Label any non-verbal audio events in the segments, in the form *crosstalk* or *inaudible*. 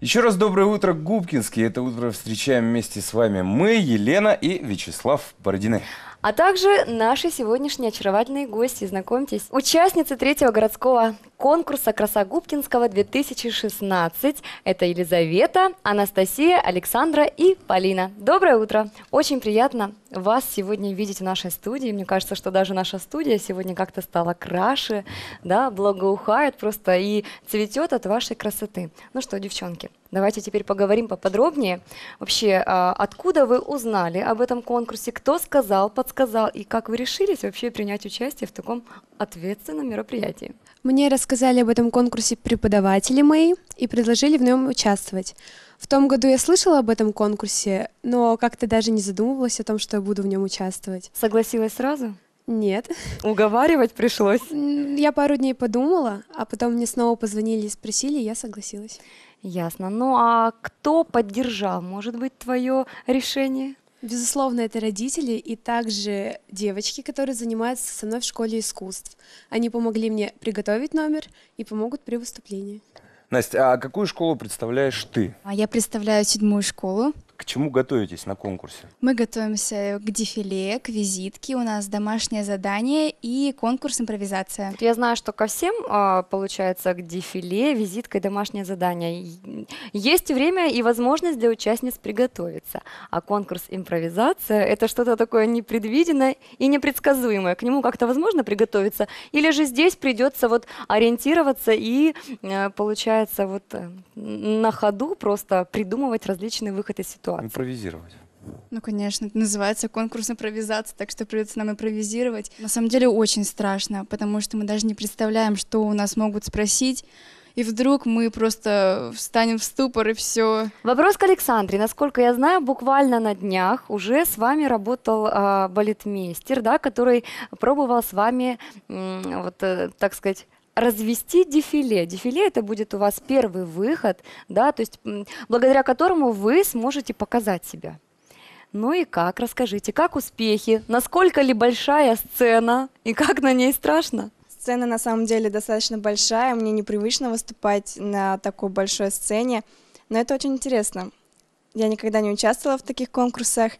Еще раз доброе утро, Губкинский. Это утро встречаем вместе с вами мы, Елена и Вячеслав Бородины. А также наши сегодняшние очаровательные гости. Знакомьтесь, участницы третьего городского конкурса «Краса Губкинского 2016». Это Елизавета, Анастасия, Александра и Полина. Доброе утро. Очень приятно вас сегодня видеть в нашей студии. Мне кажется, что даже наша студия сегодня как-то стала краше, да, благоухает просто и цветет от вашей красоты. Ну что, девчонки, давайте теперь поговорим поподробнее. Вообще, а, откуда вы узнали об этом конкурсе, кто сказал, подсказал и как вы решились вообще принять участие в таком ответственном мероприятии? Мне рассказали об этом конкурсе преподаватели мои и предложили в нем участвовать. В том году я слышала об этом конкурсе, но как-то даже не задумывалась о том, что я буду в нем участвовать. Согласилась сразу? Нет. Уговаривать пришлось? Я пару дней подумала, а потом мне снова позвонили и спросили, и я согласилась. Ясно. Ну а кто поддержал, может быть, твое решение? Безусловно, это родители и также девочки, которые занимаются со мной в школе искусств. Они помогли мне приготовить номер и помогут при выступлении. Настя, а какую школу представляешь ты? А я представляю седьмую школу. К чему готовитесь на конкурсе? Мы готовимся к дефиле, к визитке, у нас домашнее задание и конкурс импровизация. Я знаю, что ко всем а, получается к дефиле, визитка и домашнее задание. Есть время и возможность для участниц приготовиться, а конкурс импровизация – это что-то такое непредвиденное и непредсказуемое. К нему как-то возможно приготовиться или же здесь придется вот ориентироваться и э, получается вот э, на ходу просто придумывать различные выходы из ситуации? ситуации. Импровизировать. Ну, конечно, это называется конкурс импровизации, так что придется нам импровизировать. На самом деле очень страшно, потому что мы даже не представляем, что у нас могут спросить, и вдруг мы просто встанем в ступор и все. Вопрос к Александре. Насколько я знаю, буквально на днях уже с вами работал э, балетмейстер, да, который пробовал с вами, э, вот, э, так сказать, развести дефиле. Дефиле это будет у вас первый выход, да, то есть благодаря которому вы сможете показать себя. Ну и как? Расскажите, как успехи? Насколько ли большая сцена? И как на ней страшно? Сцена на самом деле достаточно большая. Мне непривычно выступать на такой большой сцене. Но это очень интересно. Я никогда не участвовала в таких конкурсах.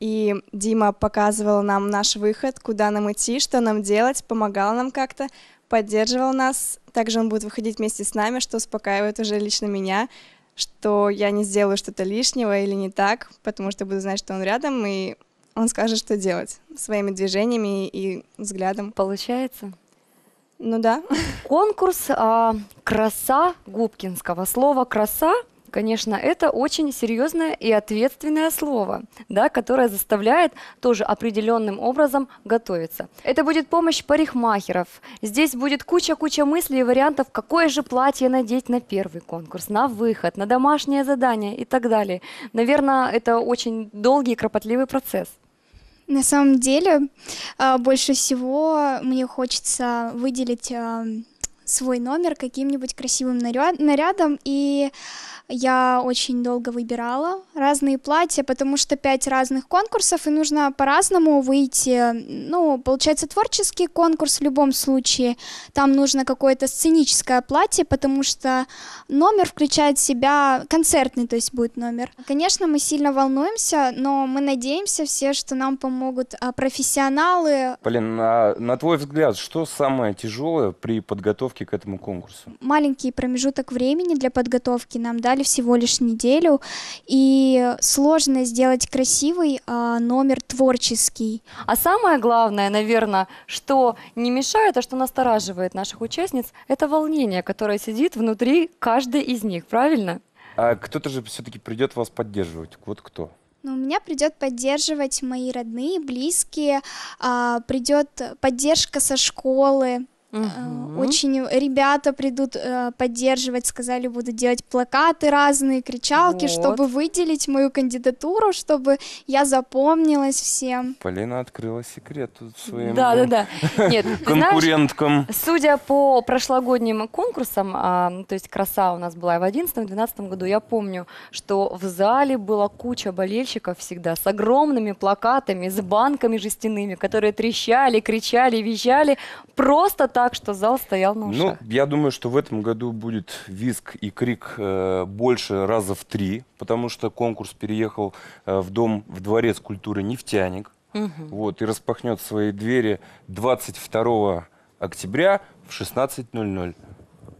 И Дима показывал нам наш выход, куда нам идти, что нам делать, помогал нам как-то поддерживал нас. Также он будет выходить вместе с нами, что успокаивает уже лично меня, что я не сделаю что-то лишнего или не так, потому что буду знать, что он рядом, и он скажет, что делать своими движениями и взглядом. Получается? Ну да. Конкурс а, «Краса» Губкинского. Слово «краса» конечно, это очень серьезное и ответственное слово, да, которое заставляет тоже определенным образом готовиться. Это будет помощь парикмахеров. Здесь будет куча-куча мыслей и вариантов, какое же платье надеть на первый конкурс, на выход, на домашнее задание и так далее. Наверное, это очень долгий и кропотливый процесс. На самом деле, а, больше всего мне хочется выделить а, свой номер каким-нибудь красивым наряд, нарядом, и я очень долго выбирала разные платья, потому что пять разных конкурсов, и нужно по-разному выйти, ну, получается, творческий конкурс в любом случае, там нужно какое-то сценическое платье, потому что номер включает в себя концертный, то есть будет номер. Конечно, мы сильно волнуемся, но мы надеемся все, что нам помогут а, профессионалы. Полин, а на твой взгляд, что самое тяжелое при подготовке подготовки к этому конкурсу? Маленький промежуток времени для подготовки нам дали всего лишь неделю, и сложно сделать красивый а, номер творческий. А самое главное, наверное, что не мешает, а что настораживает наших участниц, это волнение, которое сидит внутри каждой из них, правильно? А кто-то же все-таки придет вас поддерживать. Вот кто? Ну, меня придет поддерживать мои родные, близкие, а, придет поддержка со школы, Угу. Очень ребята придут э, поддерживать, сказали, буду делать плакаты разные, кричалки, вот. чтобы выделить мою кандидатуру, чтобы я запомнилась всем. Полина открыла секрет тут своим да, да, да. *laughs* Нет, конкуренткам. Знаешь, судя по прошлогодним конкурсам, а, ну, то есть краса у нас была в 2011-2012 году, я помню, что в зале была куча болельщиков всегда с огромными плакатами, с банками жестяными, которые трещали, кричали, визжали, просто так, что зал стоял на ну, ушах? Ну, я думаю, что в этом году будет виск и крик э, больше раза в три, потому что конкурс переехал э, в дом, в дворец культуры «Нефтяник». Угу. Вот, и распахнет свои двери 22 октября в 16.00.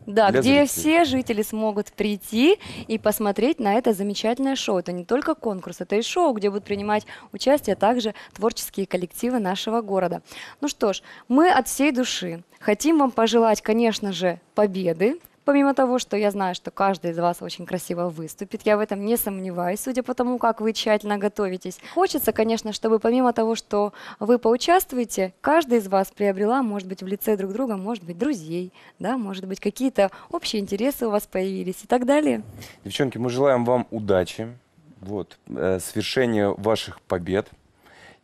Да, для где зрителей. все жители смогут прийти и посмотреть на это замечательное шоу. Это не только конкурс, это и шоу, где будут принимать участие также творческие коллективы нашего города. Ну что ж, мы от всей души хотим вам пожелать, конечно же, победы, Помимо того, что я знаю, что каждый из вас очень красиво выступит, я в этом не сомневаюсь, судя по тому, как вы тщательно готовитесь. Хочется, конечно, чтобы помимо того, что вы поучаствуете, каждый из вас приобрела, может быть, в лице друг друга, может быть, друзей, да, может быть, какие-то общие интересы у вас появились и так далее. Девчонки, мы желаем вам удачи, вот, э, свершения ваших побед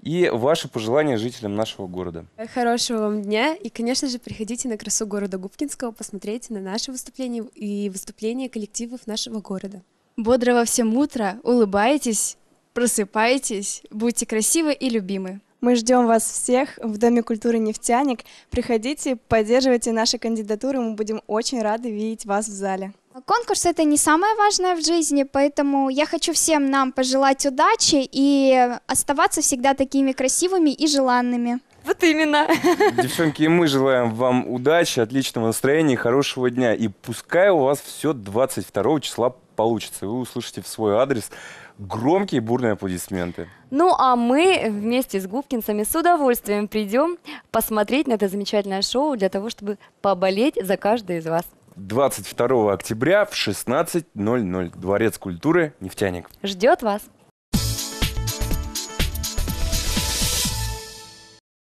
и ваши пожелания жителям нашего города. Хорошего вам дня. И, конечно же, приходите на красу города Губкинского, посмотрите на наши выступления и выступления коллективов нашего города. Бодрого всем утра, улыбайтесь, просыпайтесь, будьте красивы и любимы. Мы ждем вас всех в Доме культуры «Нефтяник». Приходите, поддерживайте наши кандидатуры, мы будем очень рады видеть вас в зале. Конкурс это не самое важное в жизни, поэтому я хочу всем нам пожелать удачи и оставаться всегда такими красивыми и желанными. Вот именно. Девчонки, и мы желаем вам удачи, отличного настроения, хорошего дня. И пускай у вас все 22 числа получится. Вы услышите в свой адрес громкие бурные аплодисменты. Ну а мы вместе с Губкинцами с удовольствием придем посмотреть на это замечательное шоу для того, чтобы поболеть за каждый из вас. 22 октября в 16.00. Дворец культуры «Нефтяник». Ждет вас.